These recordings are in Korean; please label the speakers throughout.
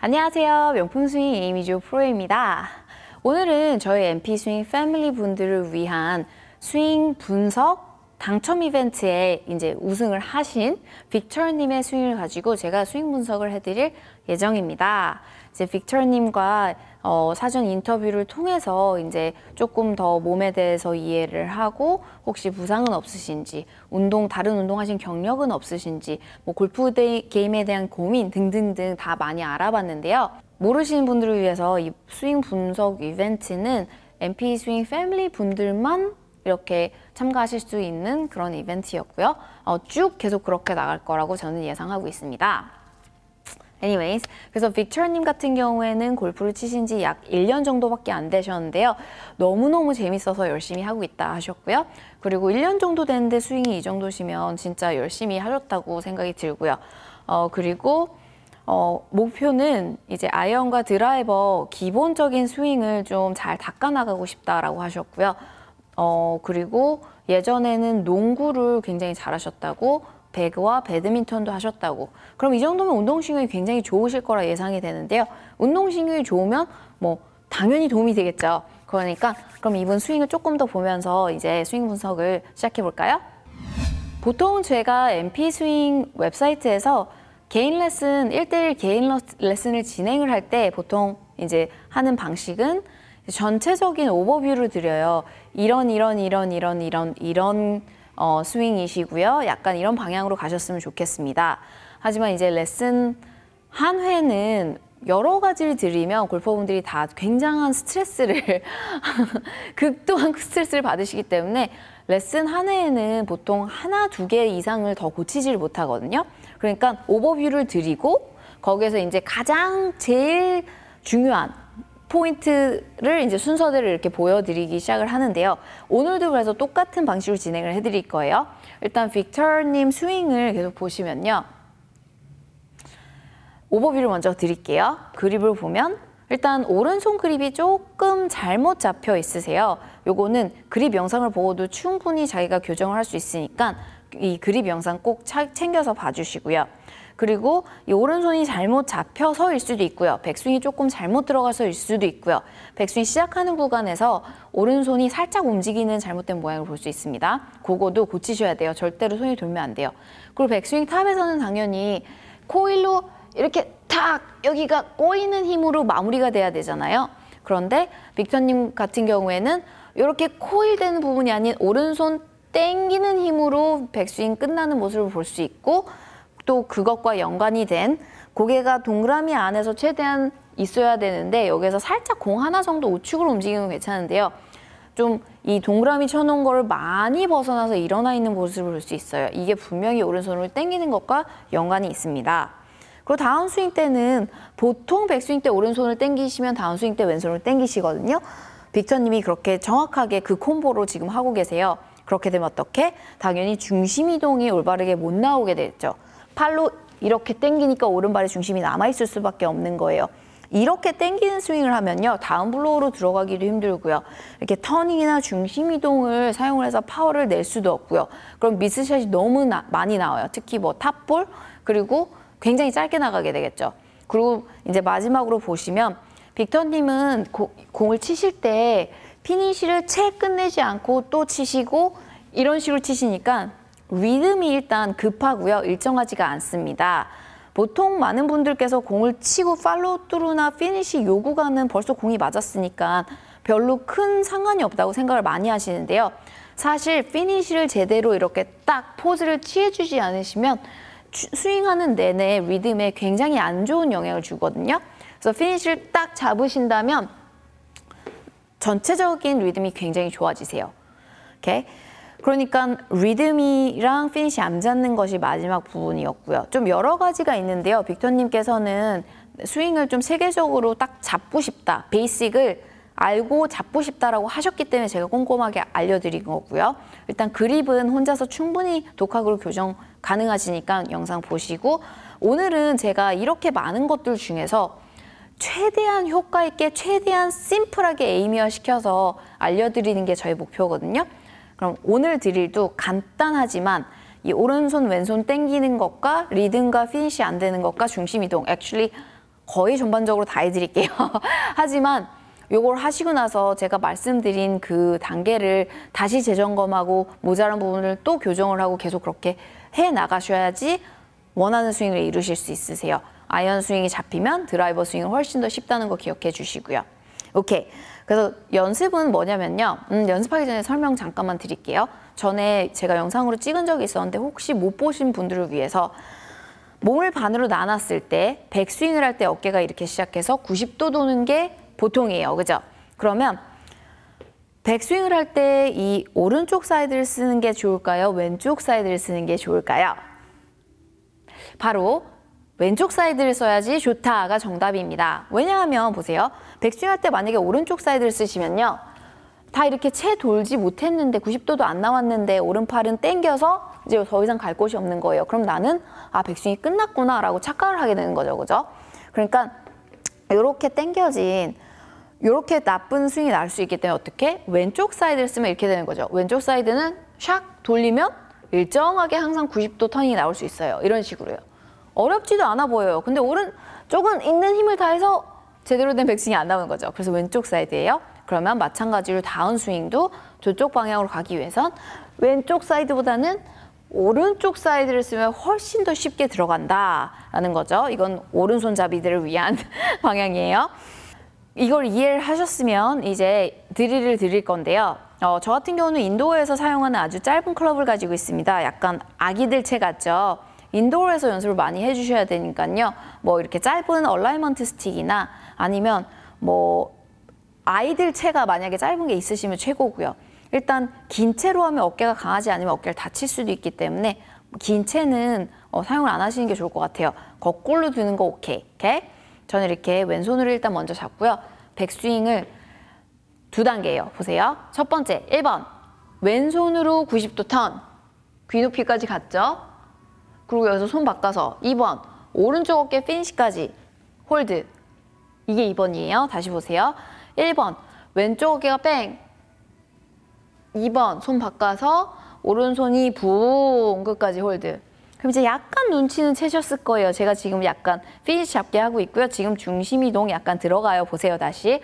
Speaker 1: 안녕하세요. 명품 스윙 이미지 프로입니다. 오늘은 저희 MP 스윙 패밀리 분들을 위한 스윙 분석 당첨 이벤트에 이제 우승을 하신 빅터님의 스윙을 가지고 제가 스윙 분석을 해드릴 예정입니다. 이제 빅터님과 어, 사전 인터뷰를 통해서 이제 조금 더 몸에 대해서 이해를 하고 혹시 부상은 없으신지 운동 다른 운동하신 경력은 없으신지 뭐 골프 데이, 게임에 대한 고민 등등등 다 많이 알아봤는데요. 모르시는 분들을 위해서 이 스윙 분석 이벤트는 MP 스윙 패밀리 분들만 이렇게 참가하실 수 있는 그런 이벤트였고요. 어, 쭉 계속 그렇게 나갈 거라고 저는 예상하고 있습니다. Anyways, 그래서 빅처님 같은 경우에는 골프를 치신 지 약 1년 정도밖에 안 되셨는데요. 너무너무 재밌어서 열심히 하고 있다 하셨고요. 그리고 1년 정도 됐는데 스윙이 이 정도시면 진짜 열심히 하셨다고 생각이 들고요. 어, 그리고 어, 목표는 이제 아이언과 드라이버 기본적인 스윙을 좀 잘 닦아나가고 싶다라고 하셨고요. 어, 그리고 예전에는 농구를 굉장히 잘하셨다고 배그와 배드민턴도 하셨다고. 그럼 이 정도면 운동신경이 굉장히 좋으실 거라 예상이 되는데요. 운동신경이 좋으면 뭐 당연히 도움이 되겠죠. 그러니까 그럼 이분 스윙을 조금 더 보면서 이제 스윙 분석을 시작해 볼까요? 보통 제가 MP 스윙 웹사이트에서 개인 레슨, 일대일 개인 레슨을 진행을 할 때 보통 이제 하는 방식은 전체적인 오버뷰를 드려요. 이런, 이런, 이런, 이런, 이런, 이런 어, 스윙이시고요. 약간 이런 방향으로 가셨으면 좋겠습니다. 하지만 이제 레슨 한 회는 여러 가지를 들이면 골퍼분들이 다 굉장한 스트레스를 극도한 스트레스를 받으시기 때문에 레슨 한 회에는 보통 하나 두 개 이상을 더 고치질 못하거든요. 그러니까 오버뷰를 드리고 거기에서 이제 가장 제일 중요한 포인트를 이제 순서대로 이렇게 보여드리기 시작을 하는데요. 오늘도 그래서 똑같은 방식으로 진행을 해드릴 거예요. 일단 빅터님 스윙을 계속 보시면요. 오버뷰를 먼저 드릴게요. 그립을 보면 일단 오른손 그립이 조금 잘못 잡혀 있으세요. 요거는 그립 영상을 보고도 충분히 자기가 교정을 할 수 있으니까 이 그립 영상 꼭 챙겨서 봐주시고요. 그리고 이 오른손이 잘못 잡혀서일 수도 있고요. 백스윙이 조금 잘못 들어가서일 수도 있고요. 백스윙 시작하는 구간에서 오른손이 살짝 움직이는 잘못된 모양을 볼 수 있습니다. 그거도 고치셔야 돼요. 절대로 손이 돌면 안 돼요. 그리고 백스윙 탑에서는 당연히 코일로 이렇게 탁 여기가 꼬이는 힘으로 마무리가 돼야 되잖아요. 그런데 빅터님 같은 경우에는 이렇게 코일되는 부분이 아닌 오른손 땡기는 힘으로 백스윙 끝나는 모습을 볼 수 있고 또 그것과 연관이 된 고개가 동그라미 안에서 최대한 있어야 되는데 여기서 살짝 공 하나 정도 우측으로 움직이면 괜찮은데요. 좀 이 동그라미 쳐놓은 거를 많이 벗어나서 일어나 있는 모습을 볼 수 있어요. 이게 분명히 오른손으로 당기는 것과 연관이 있습니다. 그리고 다운스윙 때는 보통 백스윙 때 오른손을 당기시면 다운스윙 때 왼손을 당기시거든요. 빅터님이 그렇게 정확하게 그 콤보로 지금 하고 계세요. 그렇게 되면 어떻게? 당연히 중심 이동이 올바르게 못 나오게 되죠. 팔로 이렇게 땡기니까 오른발의 중심이 남아있을 수밖에 없는 거예요. 이렇게 땡기는 스윙을 하면요. 다음 블로우로 들어가기도 힘들고요. 이렇게 터닝이나 중심 이동을 사용을 해서 파워를 낼 수도 없고요. 그럼 미스샷이 너무 나, 많이 나와요. 특히 뭐 탑볼 그리고 굉장히 짧게 나가게 되겠죠. 그리고 이제 마지막으로 보시면 빅터님은 고, 공을 치실 때 피니쉬를 채 끝내지 않고 또 치시고 이런 식으로 치시니까 리듬이 일단 급하고요. 일정하지가 않습니다. 보통 많은 분들께서 공을 치고 팔로우뚜루나 피니시 요구가는 벌써 공이 맞았으니까 별로 큰 상관이 없다고 생각을 많이 하시는데요. 사실 피니시를 제대로 이렇게 딱 포즈를 취해주지 않으시면 스윙하는 내내 리듬에 굉장히 안 좋은 영향을 주거든요. 그래서 피니시를 딱 잡으신다면 전체적인 리듬이 굉장히 좋아지세요. 이렇게 그러니까 리듬이랑 피니시 안 잡는 것이 마지막 부분이었고요. 좀 여러 가지가 있는데요. 빅터님께서는 스윙을 좀 세계적으로 딱 잡고 싶다. 베이식을 알고 잡고 싶다라고 하셨기 때문에 제가 꼼꼼하게 알려드린 거고요. 일단 그립은 혼자서 충분히 독학으로 교정 가능하시니까 영상 보시고 오늘은 제가 이렇게 많은 것들 중에서 최대한 효과 있게 최대한 심플하게 에이미어 시켜서 알려드리는 게저의 목표거든요. 그럼 오늘 드릴도 간단하지만 이 오른손 왼손 땡기는 것과 리듬과 피니시 안 되는 것과 중심 이동 액츄얼리 거의 전반적으로 다 해드릴게요. 하지만 요걸 하시고 나서 제가 말씀드린 그 단계를 다시 재점검하고 모자란 부분을 또 교정을 하고 계속 그렇게 해 나가셔야지 원하는 스윙을 이루실 수 있으세요. 아이언 스윙이 잡히면 드라이버 스윙은 훨씬 더 쉽다는 거 기억해 주시고요. 오케이. 그래서 연습은 뭐냐면요. 음, 연습하기 전에 설명 잠깐만 드릴게요. 전에 제가 영상으로 찍은 적이 있었는데 혹시 못 보신 분들을 위해서 몸을 반으로 나눴을 때 백스윙을 할 때 어깨가 이렇게 시작해서 90도 도는 게 보통이에요. 그죠? 그러면 백스윙을 할 때 이 오른쪽 사이드를 쓰는 게 좋을까요? 왼쪽 사이드를 쓰는 게 좋을까요? 바로 왼쪽 사이드를 써야지 좋다가 정답입니다. 왜냐하면 보세요. 백스윙할 때 만약에 오른쪽 사이드를 쓰시면요. 다 이렇게 채 돌지 못했는데 90도도 안 나왔는데 오른팔은 땡겨서 이제 더 이상 갈 곳이 없는 거예요. 그럼 나는 아 백스윙이 끝났구나 라고 착각을 하게 되는 거죠. 그죠? 그러니까 이렇게 땡겨진 이렇게 나쁜 스윙이 날 수 있기 때문에 어떻게? 왼쪽 사이드를 쓰면 이렇게 되는 거죠. 왼쪽 사이드는 샥 돌리면 일정하게 항상 90도 턴이 나올 수 있어요. 이런 식으로요. 어렵지도 않아 보여요. 근데 오른 쪽은 있는 힘을 다해서 제대로 된 백스윙이 안 나오는 거죠. 그래서 왼쪽 사이드예요. 그러면 마찬가지로 다운스윙도 저쪽 방향으로 가기 위해선 왼쪽 사이드보다는 오른쪽 사이드를 쓰면 훨씬 더 쉽게 들어간다라는 거죠. 이건 오른손잡이들을 위한 방향이에요. 이걸 이해를 하셨으면 이제 드릴을 드릴 건데요. 어, 저 같은 경우는 인도에서 사용하는 아주 짧은 클럽을 가지고 있습니다. 약간 아기들 채 같죠. 인도어에서 연습을 많이 해주셔야 되니까요. 뭐 이렇게 짧은 얼라이먼트 스틱이나 아니면 뭐 아이들 체가 만약에 짧은 게 있으시면 최고고요. 일단 긴 채로 하면 어깨가 강하지 않으면 어깨를 다칠 수도 있기 때문에 긴 채는 어, 사용을 안 하시는 게 좋을 것 같아요. 거꾸로 드는 거 오케이. 오케이? 저는 이렇게 왼손으로 일단 먼저 잡고요. 백스윙을 두 단계예요. 보세요. 첫 번째 1번 왼손으로 90도 턴. 귀 높이까지 갔죠? 그리고 여기서 손 바꿔서 2번 오른쪽 어깨 피니시까지 홀드 이게 2번이에요. 다시 보세요. 1번 왼쪽 어깨가 뺑 2번 손 바꿔서 오른손이 붕 끝까지 홀드 그럼 이제 약간 눈치는 채셨을 거예요. 제가 지금 약간 피니시 잡게 하고 있고요. 지금 중심 이동 약간 들어가요. 보세요. 다시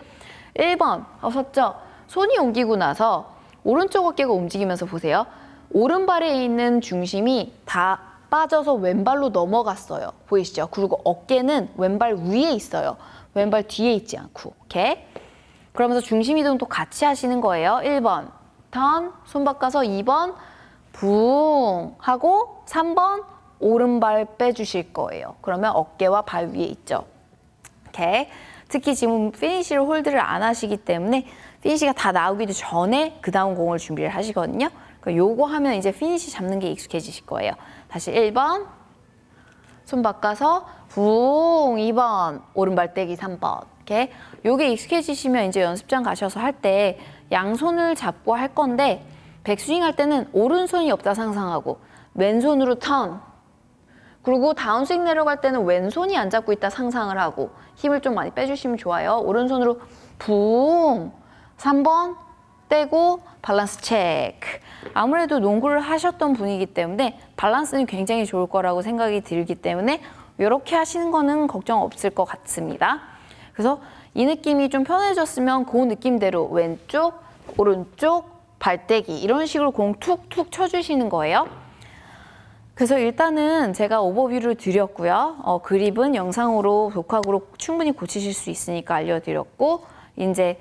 Speaker 1: 1번 어섰죠? 손이 옮기고 나서 오른쪽 어깨가 움직이면서 보세요. 오른발에 있는 중심이 다 빠져서 왼발로 넘어갔어요. 보이시죠? 그리고 어깨는 왼발 위에 있어요. 왼발 뒤에 있지 않고. 오케이? 그러면서 중심 이동도 같이 하시는 거예요. 1번 턴, 손 바꿔서 2번 붕 하고 3번 오른발 빼주실 거예요. 그러면 어깨와 발 위에 있죠. 오케이? 특히 지금 피니시를 홀드를 안 하시기 때문에 피니시가 다 나오기도 전에 그 다음 공을 준비를 하시거든요. 그 요거 하면 이제 피니쉬 잡는 게 익숙해지실 거예요. 다시 1번. 손 바꿔서 붕 2번. 오른발 떼기 3번. 이렇게 요게 익숙해지시면 이제 연습장 가셔서 할 때 양손을 잡고 할 건데 백스윙 할 때는 오른손이 없다 상상하고 왼손으로 턴 그리고 다운스윙 내려갈 때는 왼손이 안 잡고 있다 상상을 하고 힘을 좀 많이 빼주시면 좋아요 오른손으로 붕 3번 빼고 밸런스 체크. 아무래도 농구를 하셨던 분이기 때문에 밸런스는 굉장히 좋을 거라고 생각이 들기 때문에 이렇게 하시는 거는 걱정 없을 것 같습니다. 그래서 이 느낌이 좀 편해졌으면 그 느낌대로 왼쪽, 오른쪽, 발대기 이런 식으로 공 툭툭 쳐주시는 거예요. 그래서 일단은 제가 오버뷰를 드렸고요. 어, 그립은 영상으로 독학으로 충분히 고치실 수 있으니까 알려드렸고 이제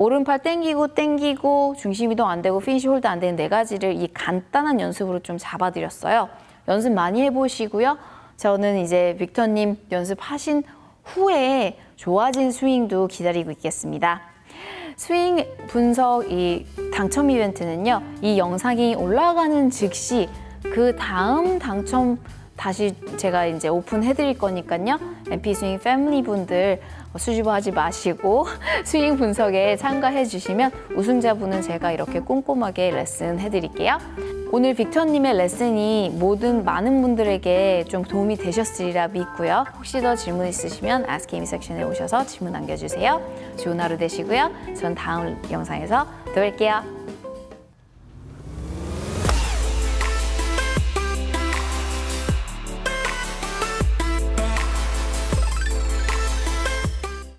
Speaker 1: 오른팔 땡기고 땡기고 중심 이동 안 되고 피니시 홀드 안 되는 네 가지를 이 간단한 연습으로 좀 잡아드렸어요. 연습 많이 해보시고요. 저는 이제 빅터님 연습하신 후에 좋아진 스윙도 기다리고 있겠습니다. 스윙 분석 이 당첨 이벤트는요. 이 영상이 올라가는 즉시 그 다음 당첨 다시 제가 이제 오픈해드릴 거니까요. MP 스윙 패밀리 분들 수줍어하지 마시고 스윙 분석에 참가해 주시면 우승자분은 제가 이렇게 꼼꼼하게 레슨 해드릴게요. 오늘 빅터님의 레슨이 모든 많은 분들에게 좀 도움이 되셨으리라 믿고요. 혹시 더 질문 있으시면 아스케이미 섹션에 오셔서 질문 남겨주세요. 좋은 하루 되시고요. 전 다음 영상에서 또 뵐게요.